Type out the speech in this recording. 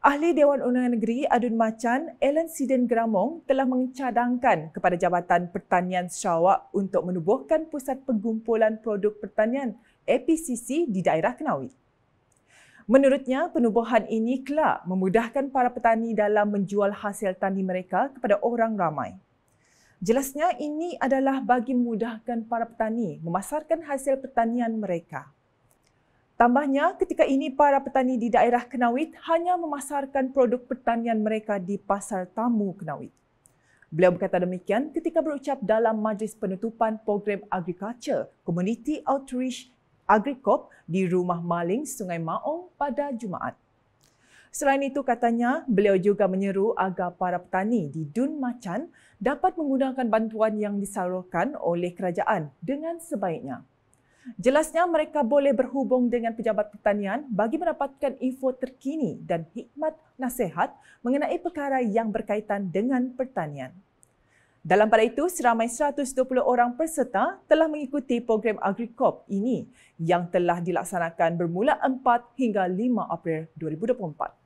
Ahli Dewan Undangan Negeri Adun Macan, Ellen Siden Gramong telah mencadangkan kepada Jabatan Pertanian Sarawak untuk menubuhkan Pusat Pengumpulan Produk Pertanian APCC di daerah Kenawi. Menurutnya, penubuhan ini kelak memudahkan para petani dalam menjual hasil tani mereka kepada orang ramai. Jelasnya, ini adalah bagi memudahkan para petani memasarkan hasil pertanian mereka. Tambahnya, ketika ini para petani di daerah Kenawit hanya memasarkan produk pertanian mereka di pasar tamu Kenawit. Beliau berkata demikian ketika berucap dalam majlis penutupan program agriculture Community Outreach Agricop di Rumah Maling Sungai Maong pada Jumaat. Selain itu katanya, beliau juga menyeru agar para petani di Dun Macan dapat menggunakan bantuan yang disalurkan oleh kerajaan dengan sebaiknya. Jelasnya mereka boleh berhubung dengan pejabat pertanian bagi mendapatkan info terkini dan hikmat nasihat mengenai perkara yang berkaitan dengan pertanian. Dalam pada itu, seramai 120 orang peserta telah mengikuti program AgriCorp ini yang telah dilaksanakan bermula 4 hingga 5 April 2024.